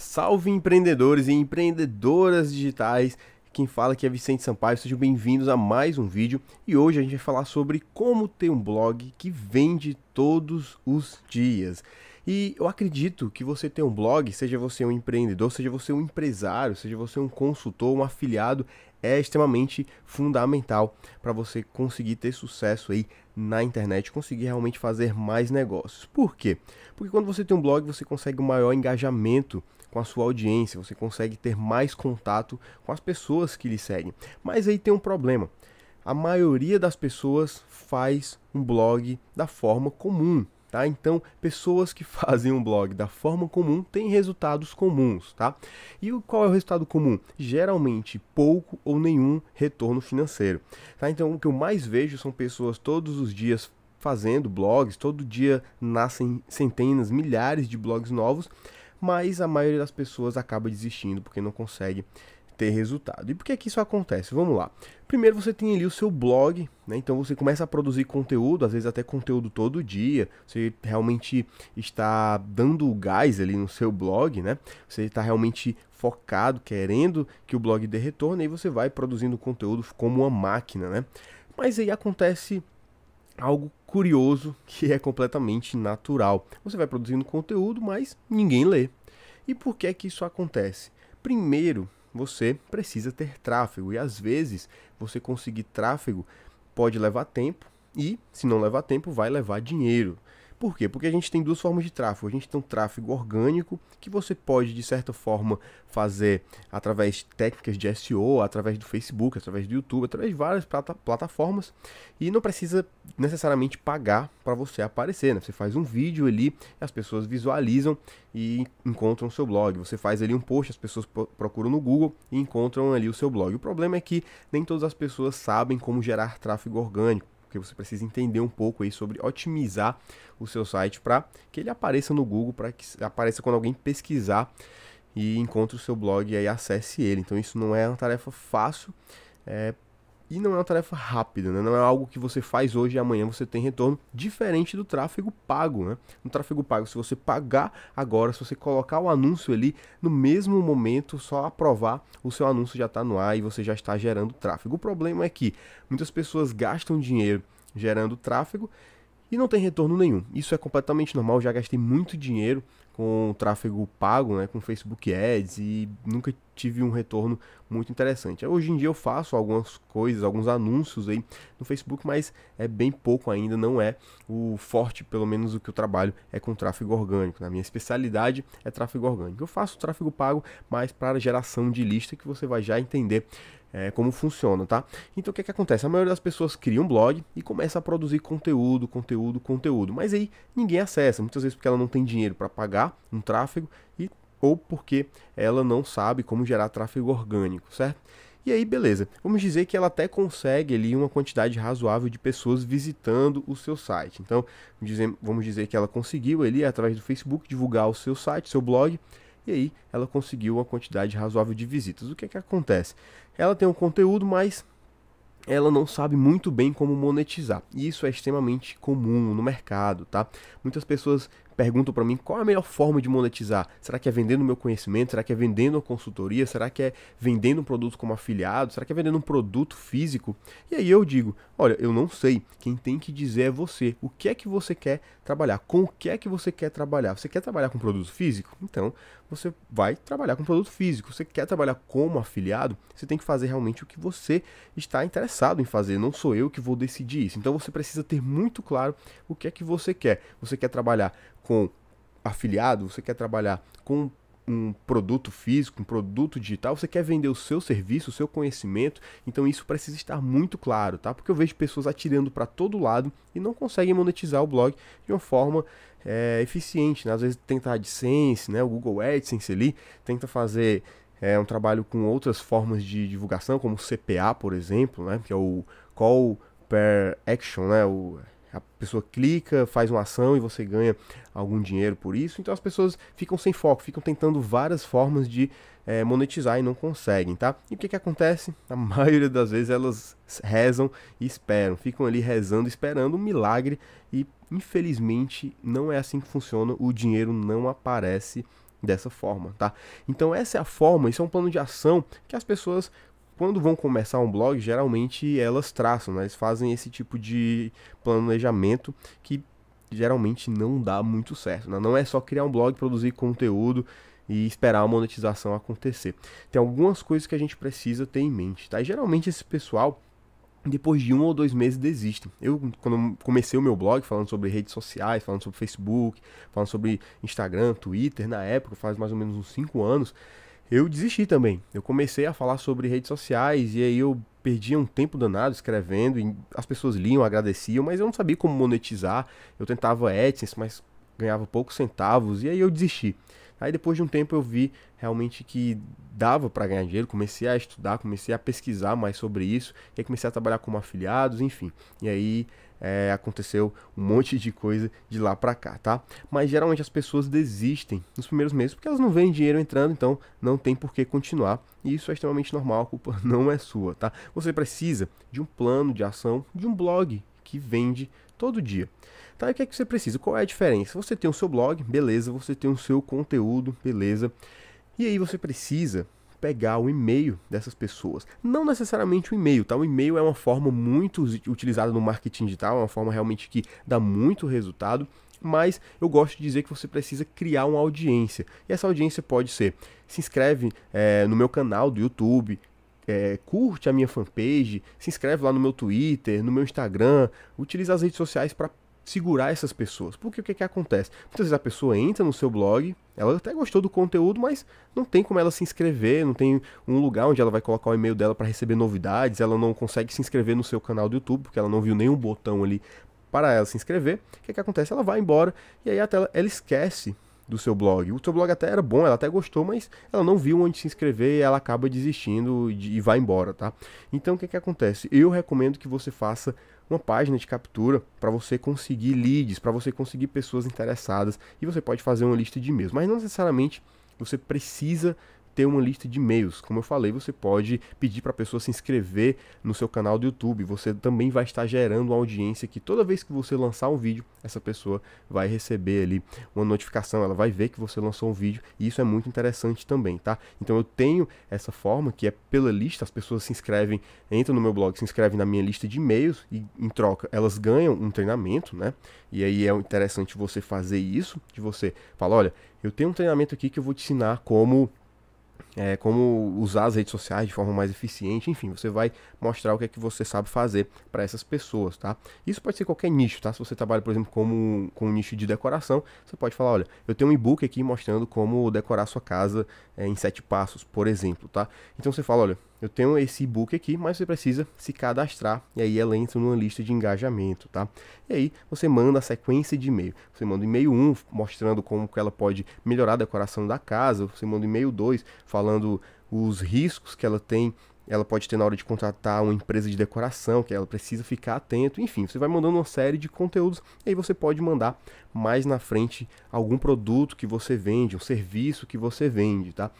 Salve empreendedores e empreendedoras digitais. Quem fala aqui é Vicente Sampaio, sejam bem-vindos a mais um vídeo e hoje a gente vai falar sobre como ter um blog que vende todos os dias. E eu acredito que você ter um blog, seja você um empreendedor, seja você um empresário, seja você um consultor, um afiliado, é extremamente fundamental para você conseguir ter sucesso aí na internet conseguir realmente fazer mais negócios. Por quê? Porque quando você tem um blog, você consegue um maior engajamento com a sua audiência, você consegue ter mais contato com as pessoas que lhe seguem. Mas aí tem um problema. A maioria das pessoas faz um blog da forma comum, Tá? Então, pessoas que fazem um blog da forma comum têm resultados comuns, tá? E qual é o resultado comum? Geralmente pouco ou nenhum retorno financeiro, tá? Então, o que eu mais vejo são pessoas todos os dias fazendo blogs, todo dia nascem centenas, milhares de blogs novos, mas a maioria das pessoas acaba desistindo porque não consegue ter resultado. E por que, que isso acontece? Vamos lá. Primeiro você tem ali o seu blog, né? Então você começa a produzir conteúdo, às vezes até conteúdo todo dia. Você realmente está dando o gás ali no seu blog, né? Você está realmente focado, querendo que o blog dê retorno, e você vai produzindo conteúdo como uma máquina, né? Mas aí acontece algo curioso que é completamente natural. Você vai produzindo conteúdo, mas ninguém lê. E por que é que isso acontece? Primeiro, você precisa ter tráfego. E às vezes você conseguir tráfego pode levar tempo e, se não levar tempo, vai levar dinheiro. Por quê? Porque a gente tem duas formas de tráfego. A gente tem um tráfego orgânico, que você pode, de certa forma, fazer através de técnicas de SEO, através do Facebook, através do YouTube, através de várias plata plataformas. E não precisa necessariamente pagar para você aparecer. Né? Você faz um vídeo ali, as pessoas visualizam e encontram o seu blog. Você faz ali um post, as pessoas procuram no Google e encontram ali o seu blog. O problema é que nem todas as pessoas sabem como gerar tráfego orgânico porque você precisa entender um pouco aí sobre otimizar o seu site para que ele apareça no Google, para que apareça quando alguém pesquisar e encontre o seu blog e aí acesse ele. Então isso não é uma tarefa fácil, é, e não é uma tarefa rápida, né? não é algo que você faz hoje e amanhã você tem retorno, diferente do tráfego pago. Né? No tráfego pago, se você pagar agora, se você colocar o anúncio ali, no mesmo momento, só aprovar, o seu anúncio já está no ar e você já está gerando tráfego. O problema é que muitas pessoas gastam dinheiro gerando tráfego e não tem retorno nenhum. Isso é completamente normal, já gastei muito dinheiro com tráfego pago, né, com Facebook Ads e nunca tive um retorno muito interessante. Hoje em dia eu faço algumas coisas, alguns anúncios aí no Facebook, mas é bem pouco ainda, não é o forte, pelo menos o que eu trabalho é com tráfego orgânico. Na minha especialidade é tráfego orgânico. Eu faço tráfego pago, mas para geração de lista que você vai já entender é, como funciona, tá? Então o que, é que acontece? A maioria das pessoas cria um blog e começa a produzir conteúdo, conteúdo, conteúdo, mas aí ninguém acessa, muitas vezes porque ela não tem dinheiro para pagar um tráfego e ou porque ela não sabe como gerar tráfego orgânico, certo? E aí, beleza. Vamos dizer que ela até consegue ali uma quantidade razoável de pessoas visitando o seu site. Então, vamos dizer que ela conseguiu ali através do Facebook divulgar o seu site, seu blog e aí ela conseguiu uma quantidade razoável de visitas. O que é que acontece? Ela tem um conteúdo, mas ela não sabe muito bem como monetizar. E isso é extremamente comum no mercado, tá? Muitas pessoas perguntam para mim qual é a melhor forma de monetizar. Será que é vendendo meu conhecimento? Será que é vendendo a consultoria? Será que é vendendo um produto como afiliado? Será que é vendendo um produto físico? E aí eu digo, olha, eu não sei. Quem tem que dizer é você. O que é que você quer trabalhar. Com o que é que você quer trabalhar? Você quer trabalhar com produto físico? Então, você vai trabalhar com produto físico. Você quer trabalhar como afiliado? Você tem que fazer realmente o que você está interessado em fazer. Não sou eu que vou decidir isso. Então, você precisa ter muito claro o que é que você quer. Você quer trabalhar com afiliado? Você quer trabalhar com um produto físico, um produto digital, você quer vender o seu serviço, o seu conhecimento, então isso precisa estar muito claro, tá? Porque eu vejo pessoas atirando para todo lado e não conseguem monetizar o blog de uma forma é, eficiente, né? Às vezes tenta AdSense, né? O Google AdSense ali, tenta fazer é, um trabalho com outras formas de divulgação, como CPA, por exemplo, né? Que é o Call Per Action, né? O a pessoa clica, faz uma ação e você ganha algum dinheiro por isso. Então as pessoas ficam sem foco, ficam tentando várias formas de é, monetizar e não conseguem, tá? E o que, que acontece? A maioria das vezes elas rezam e esperam, ficam ali rezando, esperando um milagre e infelizmente não é assim que funciona, o dinheiro não aparece dessa forma, tá? Então essa é a forma, isso é um plano de ação que as pessoas quando vão começar um blog, geralmente elas traçam, né? fazem esse tipo de planejamento que geralmente não dá muito certo. Né? Não é só criar um blog, produzir conteúdo e esperar a monetização acontecer. Tem algumas coisas que a gente precisa ter em mente. Tá? E geralmente esse pessoal depois de um ou dois meses desistem. Eu, quando comecei o meu blog falando sobre redes sociais, falando sobre Facebook, falando sobre Instagram, Twitter, na época, faz mais ou menos uns 5 anos, eu desisti também. Eu comecei a falar sobre redes sociais e aí eu perdia um tempo danado escrevendo e as pessoas liam, agradeciam, mas eu não sabia como monetizar. Eu tentava AdSense, mas ganhava poucos centavos e aí eu desisti. Aí depois de um tempo eu vi realmente que dava para ganhar dinheiro, comecei a estudar, comecei a pesquisar mais sobre isso, e aí comecei a trabalhar como afiliados, enfim. E aí é, aconteceu um monte de coisa de lá para cá, tá? Mas geralmente as pessoas desistem nos primeiros meses porque elas não veem dinheiro entrando, então não tem por que continuar. E isso é extremamente normal, a culpa não é sua, tá? Você precisa de um plano de ação, de um blog que vende todo dia. Tá, e o que é que você precisa? Qual é a diferença? Você tem o seu blog, beleza, você tem o seu conteúdo, beleza. E aí você precisa pegar o e-mail dessas pessoas. Não necessariamente o e-mail, tá? O e-mail é uma forma muito utilizada no marketing digital, é uma forma realmente que dá muito resultado, mas eu gosto de dizer que você precisa criar uma audiência. E essa audiência pode ser: se inscreve é, no meu canal do YouTube, é, curte a minha fanpage, se inscreve lá no meu Twitter, no meu Instagram, utiliza as redes sociais para segurar essas pessoas. Porque o que, que acontece? Muitas vezes a pessoa entra no seu blog, ela até gostou do conteúdo, mas não tem como ela se inscrever, não tem um lugar onde ela vai colocar o e-mail dela para receber novidades, ela não consegue se inscrever no seu canal do YouTube, porque ela não viu nenhum botão ali para ela se inscrever. O que, é que acontece? Ela vai embora e aí a tela, ela esquece do seu blog. O seu blog até era bom, ela até gostou, mas ela não viu onde se inscrever e ela acaba desistindo de, e vai embora, tá? Então o que, que acontece? Eu recomendo que você faça uma página de captura para você conseguir leads, para você conseguir pessoas interessadas e você pode fazer uma lista de e-mails, mas não necessariamente você precisa ter uma lista de e-mails. Como eu falei, você pode pedir para a pessoa se inscrever no seu canal do YouTube. Você também vai estar gerando uma audiência que toda vez que você lançar um vídeo, essa pessoa vai receber ali uma notificação, ela vai ver que você lançou um vídeo, e isso é muito interessante também, tá? Então eu tenho essa forma que é pela lista, as pessoas se inscrevem, entram no meu blog, se inscrevem na minha lista de e-mails e em troca elas ganham um treinamento, né? E aí é interessante você fazer isso, de você falar, olha, eu tenho um treinamento aqui que eu vou te ensinar como é, como usar as redes sociais de forma mais eficiente, enfim, você vai mostrar o que é que você sabe fazer para essas pessoas, tá? Isso pode ser qualquer nicho, tá? Se você trabalha, por exemplo, como, com um nicho de decoração, você pode falar, olha, eu tenho um e-book aqui mostrando como decorar sua casa é, em sete passos, por exemplo, tá? Então você fala, olha, eu tenho esse e-book aqui, mas você precisa se cadastrar e aí ela entra numa lista de engajamento, tá? E aí você manda a sequência de e-mail. Você manda o e-mail 1 mostrando como que ela pode melhorar a decoração da casa, você manda o e-mail 2 falando os riscos que ela tem ela pode ter na hora de contratar uma empresa de decoração, que ela precisa ficar atento, enfim, você vai mandando uma série de conteúdos e aí você pode mandar mais na frente algum produto que você vende, um serviço que você vende, tá?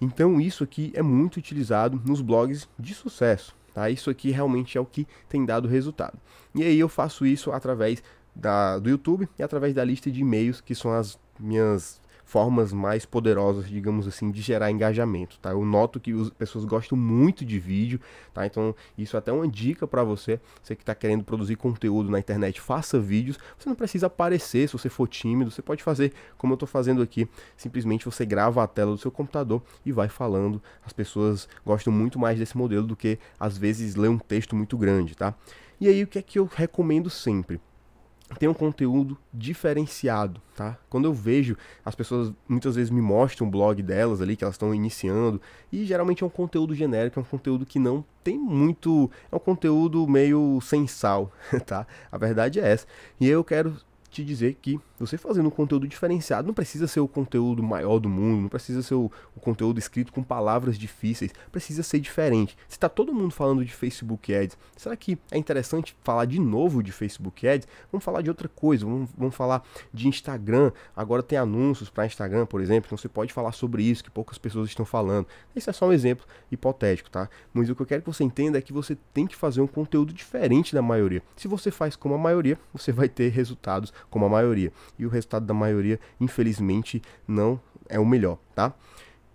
Então isso aqui é muito utilizado nos blogs de sucesso. Tá? Isso aqui realmente é o que tem dado resultado. E aí eu faço isso através da, do YouTube e através da lista de e-mails, que são as minhas formas mais poderosas, digamos assim, de gerar engajamento, tá? Eu noto que as pessoas gostam muito de vídeo, tá? Então, isso é até uma dica para você, você que está querendo produzir conteúdo na internet, faça vídeos. Você não precisa aparecer se você for tímido, você pode fazer como eu estou fazendo aqui, simplesmente você grava a tela do seu computador e vai falando. As pessoas gostam muito mais desse modelo do que às vezes ler um texto muito grande, tá? E aí o que é que eu recomendo sempre? tem um conteúdo diferenciado, tá? Quando eu vejo, as pessoas muitas vezes me mostram o blog delas ali, que elas estão iniciando, e geralmente é um conteúdo genérico, é um conteúdo que não tem muito. É um conteúdo meio sem sal, tá? A verdade é essa. E eu quero te dizer que você fazendo um conteúdo diferenciado, não precisa ser o conteúdo maior do mundo, não precisa ser o, o conteúdo escrito com palavras difíceis, precisa ser diferente. Se está todo mundo falando de Facebook Ads, será que é interessante falar de novo de Facebook Ads? Vamos falar de outra coisa, vamos, vamos falar de Instagram. Agora tem anúncios para Instagram, por exemplo, então você pode falar sobre isso que poucas pessoas estão falando. Esse é só um exemplo hipotético, tá? Mas o que eu quero que você entenda é que você tem que fazer um conteúdo diferente da maioria. Se você faz como a maioria, você vai ter resultados como a maioria e o resultado da maioria, infelizmente, não é o melhor, tá?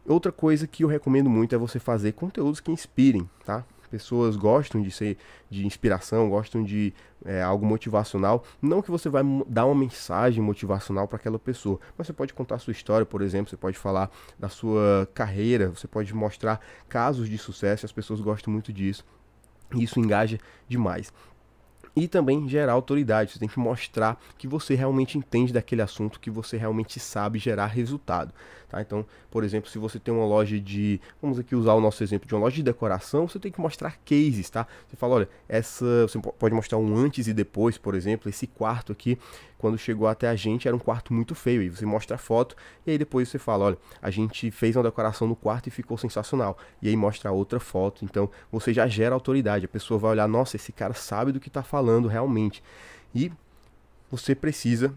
Outra coisa que eu recomendo muito é você fazer conteúdos que inspirem, tá? Pessoas gostam de ser de inspiração, gostam de é, algo motivacional. Não que você vai dar uma mensagem motivacional para aquela pessoa, mas você pode contar a sua história, por exemplo, você pode falar da sua carreira, você pode mostrar casos de sucesso, as pessoas gostam muito disso. E isso engaja demais e também gerar autoridade. Você tem que mostrar que você realmente entende daquele assunto, que você realmente sabe gerar resultado. Tá? Então, por exemplo, se você tem uma loja de. Vamos aqui usar o nosso exemplo de uma loja de decoração, você tem que mostrar cases, tá? Você fala, olha, essa. Você pode mostrar um antes e depois, por exemplo, esse quarto aqui, quando chegou até a gente, era um quarto muito feio. E você mostra a foto, e aí depois você fala, olha, a gente fez uma decoração no quarto e ficou sensacional. E aí mostra outra foto. Então, você já gera autoridade. A pessoa vai olhar, nossa, esse cara sabe do que está falando falando realmente. E você precisa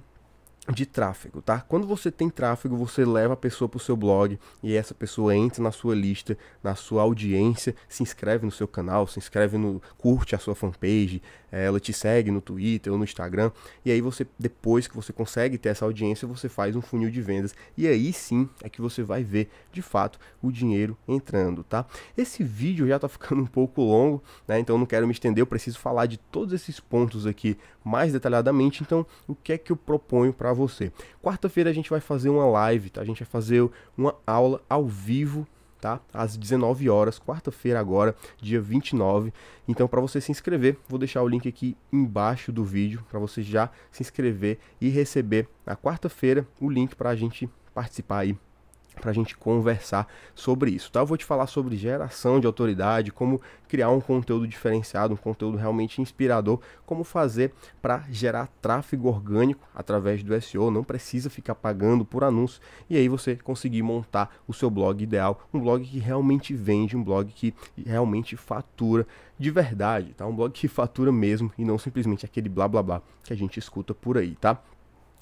de tráfego, tá? Quando você tem tráfego, você leva a pessoa para o seu blog e essa pessoa entra na sua lista, na sua audiência, se inscreve no seu canal, se inscreve no. curte a sua fanpage, eh, ela te segue no Twitter ou no Instagram, e aí você, depois que você consegue ter essa audiência, você faz um funil de vendas, e aí sim é que você vai ver de fato o dinheiro entrando, tá? Esse vídeo já tá ficando um pouco longo, né? Então eu não quero me estender, eu preciso falar de todos esses pontos aqui mais detalhadamente, então o que é que eu proponho para você. Quarta-feira a gente vai fazer uma live, tá? A gente vai fazer uma aula ao vivo tá? Às 19 horas, quarta-feira agora, dia 29. Então, para você se inscrever, vou deixar o link aqui embaixo do vídeo para você já se inscrever e receber na quarta-feira o link para a gente participar aí para a gente conversar sobre isso, tá? Eu vou te falar sobre geração de autoridade, como criar um conteúdo diferenciado, um conteúdo realmente inspirador, como fazer para gerar tráfego orgânico através do SEO, não precisa ficar pagando por anúncio e aí você conseguir montar o seu blog ideal, um blog que realmente vende, um blog que realmente fatura de verdade, tá? Um blog que fatura mesmo e não simplesmente aquele blá blá blá que a gente escuta por aí, tá?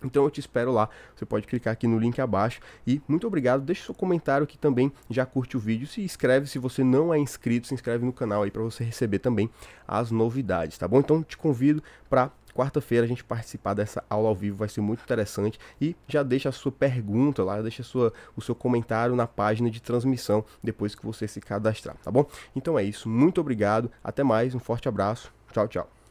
Então eu te espero lá. Você pode clicar aqui no link abaixo e muito obrigado. Deixe seu comentário aqui também, já curte o vídeo, se inscreve se você não é inscrito, se inscreve no canal aí para você receber também as novidades, tá bom? Então te convido para quarta-feira a gente participar dessa aula ao vivo, vai ser muito interessante e já deixa a sua pergunta lá, deixa sua, o seu comentário na página de transmissão depois que você se cadastrar, tá bom? Então é isso, muito obrigado, até mais, um forte abraço. Tchau, tchau.